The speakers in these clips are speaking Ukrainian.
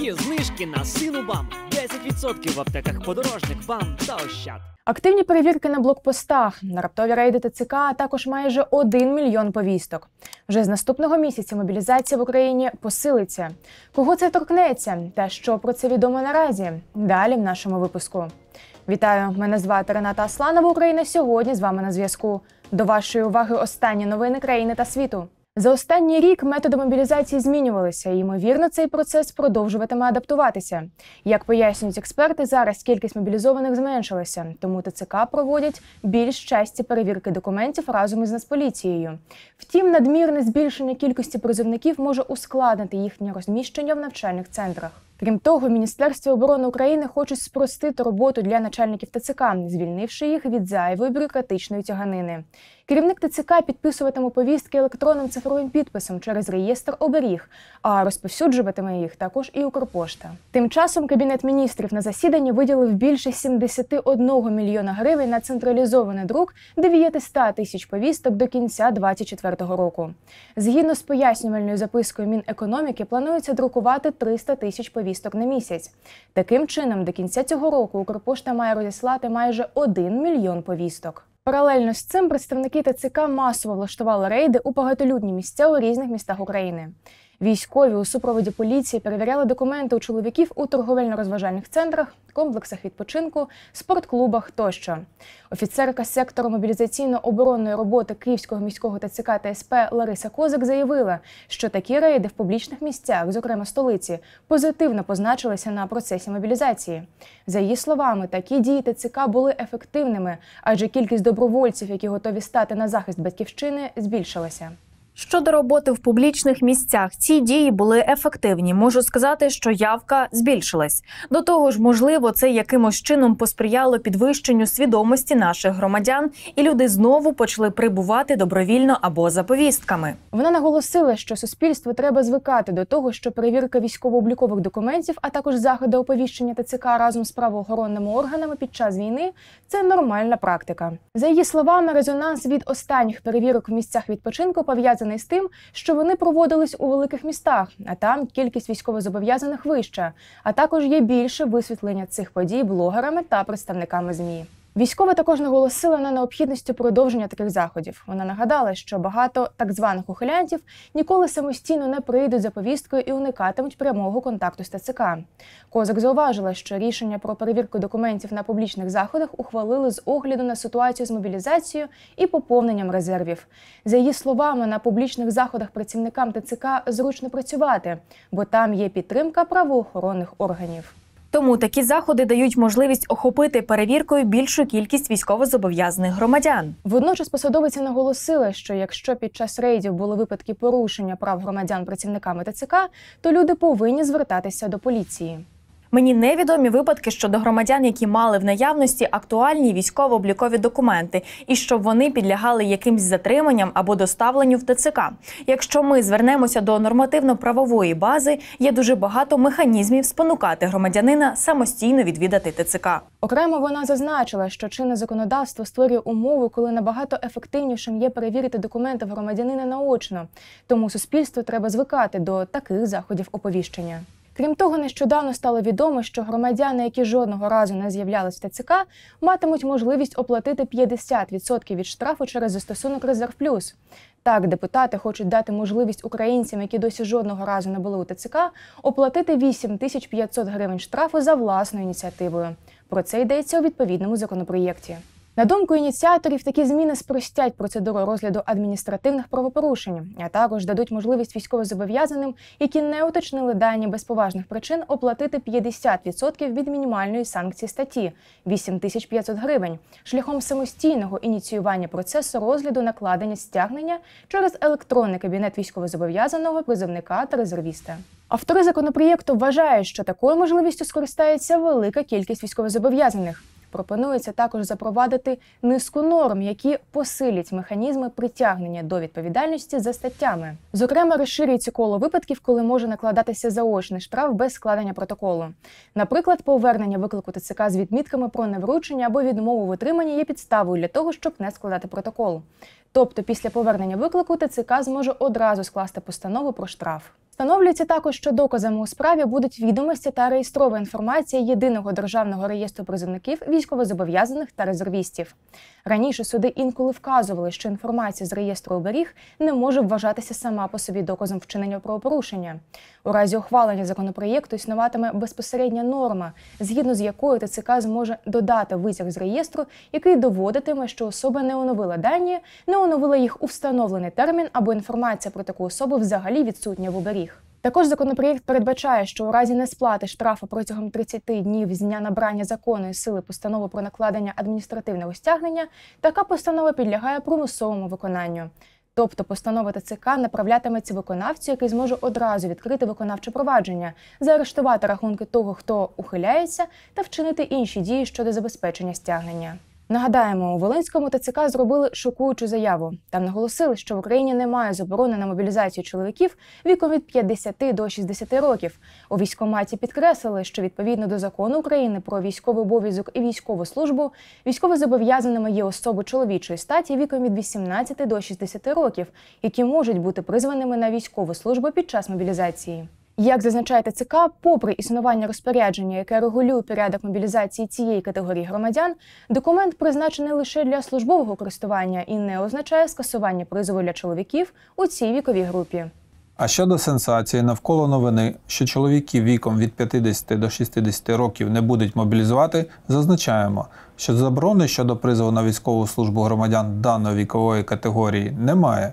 Є знижки на сину бам, 10% в аптеках подорожних. бам та ощад. Активні перевірки на блокпостах на раптові рейди ТЦК а також майже 1 мільйон повісток. Вже з наступного місяця мобілізація в Україні посилиться. Кого це торкнеться? Та що про це відомо наразі? Далі в нашому випуску. Вітаю! Мене звати Рената Асланова. Україна сьогодні з вами на зв'язку. До вашої уваги останні новини країни та світу. За останній рік методи мобілізації змінювалися, і ймовірно, цей процес продовжуватиме адаптуватися. Як пояснюють експерти, зараз кількість мобілізованих зменшилася, тому ТЦК проводять більш часті перевірки документів разом із Нацполіцією. Втім, надмірне збільшення кількості призовників може ускладнити їхнє розміщення в навчальних центрах. Крім того, Міністерство оборони України хоче спростити роботу для начальників ТЦК, звільнивши їх від зайвої бюрократичної тяганини. Керівник ТЦК підписуватиме повістки електронним цифровим підписом через реєстр оберіг, а розповсюджуватиме їх також і Укрпошта. Тим часом кабінет міністрів на засіданні виділив більше 71 мільйона гривень на централізований друк 900 тисяч повісток до кінця 2024 року. Згідно з пояснювальною запискою Мінекономіки, планується друкувати 300 тисяч повісток на місяць. Таким чином, до кінця цього року Укрпошта має розіслати майже 1 мільйон повісток. Паралельно з цим представники ТЦК масово влаштували рейди у багатолюдні місця у різних містах України. Військові у супроводі поліції перевіряли документи у чоловіків у торговельно-розважальних центрах, комплексах відпочинку, спортклубах тощо. Офіцерка сектору мобілізаційно-оборонної роботи Київського міського ТЦК та СП Лариса Козик заявила, що такі рейди в публічних місцях, зокрема столиці, позитивно позначилися на процесі мобілізації. За її словами, такі дії ТЦК були ефективними, адже кількість добровольців, які готові стати на захист батьківщини, збільшилася. Щодо роботи в публічних місцях, ці дії були ефективні. Можу сказати, що явка збільшилась. До того ж, можливо, це якимось чином посприяло підвищенню свідомості наших громадян, і люди знову почали прибувати добровільно або за повістками. Вона наголосила, що суспільству треба звикати до того, що перевірка військово-облікових документів, а також заходи оповіщення ТЦК разом з правоохоронними органами під час війни це нормальна практика. За її словами, резонанс від останніх перевірок в місцях відпочинку пов'язаний пов'язаний з тим, що вони проводились у великих містах, а там кількість військовозобов'язаних вища. А також є більше висвітлення цих подій блогерами та представниками змі. Військова також наголосила на необхідності продовження таких заходів. Вона нагадала, що багато так званих ухилянтів ніколи самостійно не прийдуть за повісткою і уникатимуть прямого контакту з ТЦК. Козак зауважила, що рішення про перевірку документів на публічних заходах ухвалили з огляду на ситуацію з мобілізацією і поповненням резервів. За її словами, на публічних заходах працівникам ТЦК зручно працювати, бо там є підтримка правоохоронних органів. Тому такі заходи дають можливість охопити перевіркою більшу кількість військовозобов'язаних громадян. Водночас посадовиця наголосила, що якщо під час рейдів були випадки порушення прав громадян працівниками ТЦК, то люди повинні звертатися до поліції. Мені невідомі випадки щодо громадян, які мали в наявності актуальні військово-облікові документи, і щоб вони підлягали якимсь затриманням або доставленню в ТЦК. Якщо ми звернемося до нормативно-правової бази, є дуже багато механізмів спонукати громадянина самостійно відвідати ТЦК. Окремо вона зазначила, що чинне законодавство створює умови, коли набагато ефективнішим є перевірити документи громадянина наочно. Тому суспільству треба звикати до таких заходів оповіщення. Крім того, нещодавно стало відомо, що громадяни, які жодного разу не з'являлись в ТЦК, матимуть можливість оплатити 50% від штрафу через застосунок Резерв Плюс. Так, депутати хочуть дати можливість українцям, які досі жодного разу не були у ТЦК, оплатити 8500 гривень штрафу за власною ініціативою. Про це йдеться у відповідному законопроєкті. На думку ініціаторів, такі зміни спростять процедуру розгляду адміністративних правопорушень, а також дадуть можливість військовозобов'язаним, які не уточнили дані без поважних причин, оплатити 50% від мінімальної санкції статті 8500 гривень шляхом самостійного ініціювання процесу розгляду накладення стягнення через електронний кабінет військовозобов'язаного призовника та резервіста. Автори законопроєкту вважають, що такою можливістю скористається велика кількість військовозобов'язаних. Пропонується також запровадити низку норм, які посилять механізми притягнення до відповідальності за статтями. Зокрема, розширюється коло випадків, коли може накладатися заочний штраф без складення протоколу. Наприклад, повернення виклику ТЦК з відмітками про невручення або відмову в отриманні є підставою для того, щоб не складати протокол. Тобто, після повернення виклику ТЦК зможе одразу скласти постанову про штраф. Встановлюється також, що доказами у справі будуть відомості та реєстрова інформація єдиного державного реєстру призовників військовозобов'язаних та резервістів. Раніше суди інколи вказували, що інформація з реєстру оберіг не може вважатися сама по собі доказом вчинення правопорушення. У разі ухвалення законопроєкту існуватиме безпосередня норма, згідно з якою ТЦК зможе додати витяг з реєстру, який доводитиме, що особа не оновила дані, не оновила їх у встановлений термін або інформація про таку особу взагалі відсутня в оберіг. Також законопроєкт передбачає, що у разі несплати штрафу протягом 30 днів з дня набрання законної сили постанови про накладення адміністративного стягнення, така постанова підлягає примусовому виконанню. Тобто постанова ТЦК направлятиметься виконавцю, який зможе одразу відкрити виконавче провадження, заарештувати рахунки того, хто ухиляється, та вчинити інші дії щодо забезпечення стягнення. Нагадаємо, у Волинському ТЦК зробили шокуючу заяву. Там наголосили, що в Україні немає заборони на мобілізацію чоловіків віком від 50 до 60 років. У військоматі підкреслили, що відповідно до закону України про військовий обов'язок і військову службу військовозобов'язаними є особи чоловічої статі віком від 18 до 60 років, які можуть бути призваними на військову службу під час мобілізації. Як зазначає ТЦК, попри існування розпорядження, яке регулює порядок мобілізації цієї категорії громадян, документ призначений лише для службового користування і не означає скасування призову для чоловіків у цій віковій групі. А щодо сенсації, навколо новини, що чоловіки віком від 50 до 60 років не будуть мобілізувати, зазначаємо, що заборони щодо призову на військову службу громадян даної вікової категорії немає.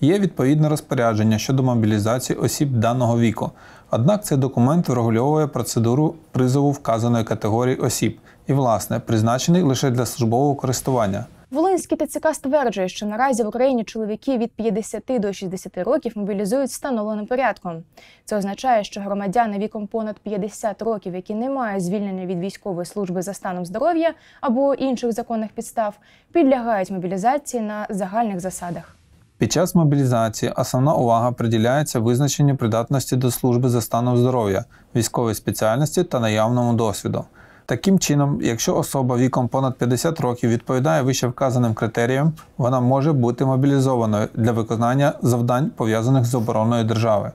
Є відповідне розпорядження щодо мобілізації осіб даного віку. Однак цей документ врегульовує процедуру призову вказаної категорії осіб і, власне, призначений лише для службового користування. Волинський ТЦК стверджує, що наразі в Україні чоловіки від 50 до 60 років мобілізують встановленим порядком. Це означає, що громадяни віком понад 50 років, які не мають звільнення від військової служби за станом здоров'я або інших законних підстав, підлягають мобілізації на загальних засадах. Під час мобілізації основна увага приділяється визначенню придатності до служби за станом здоров'я, військової спеціальності та наявному досвіду. Таким чином, якщо особа віком понад 50 років відповідає вище вказаним критеріям, вона може бути мобілізованою для виконання завдань пов'язаних з обороною держави.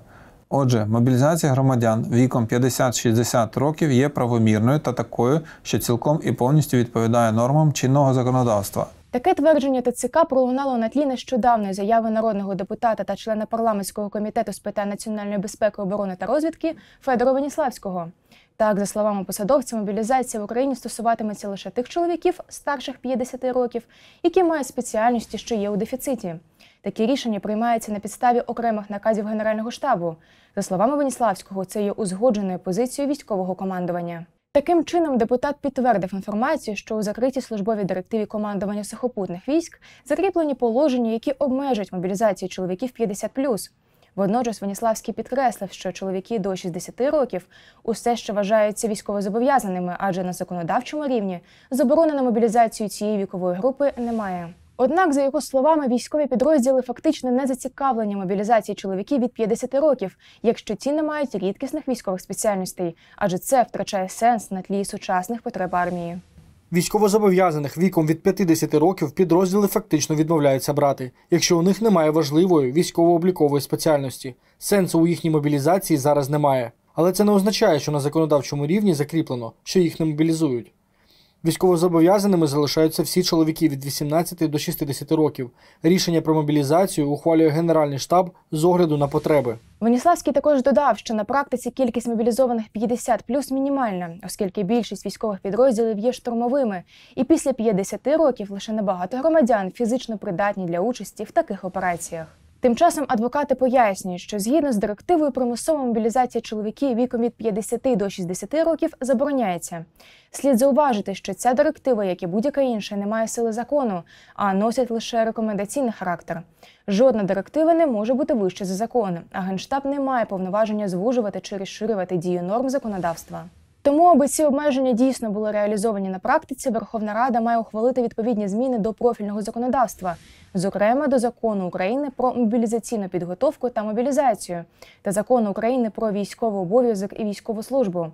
Отже, мобілізація громадян віком 50-60 років є правомірною та такою, що цілком і повністю відповідає нормам чинного законодавства. Таке твердження ТЦК пролунало на тлі нещодавної заяви народного депутата та члена парламентського комітету з питань національної безпеки, оборони та розвідки Федора Веніславського. Так, за словами посадовця, мобілізація в Україні стосуватиметься лише тих чоловіків старших 50 років, які мають спеціальності, що є у дефіциті. Такі рішення приймаються на підставі окремих наказів Генерального штабу. За словами Веніславського, це є узгодженою позицією військового командування. Таким чином, депутат підтвердив інформацію, що у закритій службовій директиві командування сухопутних військ закріплені положення, які обмежують мобілізацію чоловіків 50+. Водночас Веніславський підкреслив, що чоловіки до 60 років усе ще вважаються військовозобов'язаними, адже на законодавчому рівні заборони на мобілізацію цієї вікової групи немає. Однак, за його словами, військові підрозділи фактично не зацікавлені мобілізації чоловіків від 50 років, якщо ці не мають рідкісних військових спеціальностей, адже це втрачає сенс на тлі сучасних потреб армії. Військовозобов'язаних віком від 50 років підрозділи фактично відмовляються брати, якщо у них немає важливої військово-облікової спеціальності. Сенсу у їхній мобілізації зараз немає. Але це не означає, що на законодавчому рівні закріплено, що їх не мобілізують. Військовозобов'язаними залишаються всі чоловіки від 18 до 60 років. Рішення про мобілізацію ухвалює Генеральний штаб з огляду на потреби. Веніславський також додав, що на практиці кількість мобілізованих 50 плюс мінімальна, оскільки більшість військових підрозділів є штурмовими, і після 50 років лише набагато громадян фізично придатні для участі в таких операціях. Тим часом адвокати пояснюють, що згідно з директивою примусова мобілізація чоловіків віком від 50 до 60 років забороняється. Слід зауважити, що ця директива, як і будь-яка інша, не має сили закону, а носить лише рекомендаційний характер. Жодна директива не може бути вище за закон, а генштаб не має повноваження звужувати чи розширювати дію норм законодавства. Тому, аби ці обмеження дійсно були реалізовані на практиці, Верховна Рада має ухвалити відповідні зміни до профільного законодавства, зокрема до закону України про мобілізаційну підготовку та мобілізацію та закону України про військовий обов'язок і військову службу.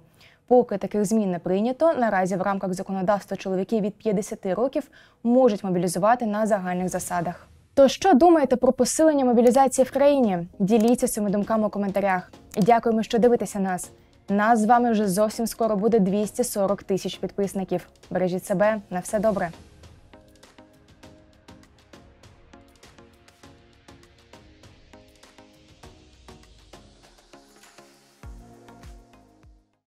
Поки таких змін не прийнято, наразі в рамках законодавства чоловіки від 50 років можуть мобілізувати на загальних засадах. То що думаєте про посилення мобілізації в країні? Діліться цими думками у коментарях. Дякуємо, що дивитеся нас. Нас з вами вже зовсім скоро буде 240 тисяч підписників. Бережіть себе на все добре.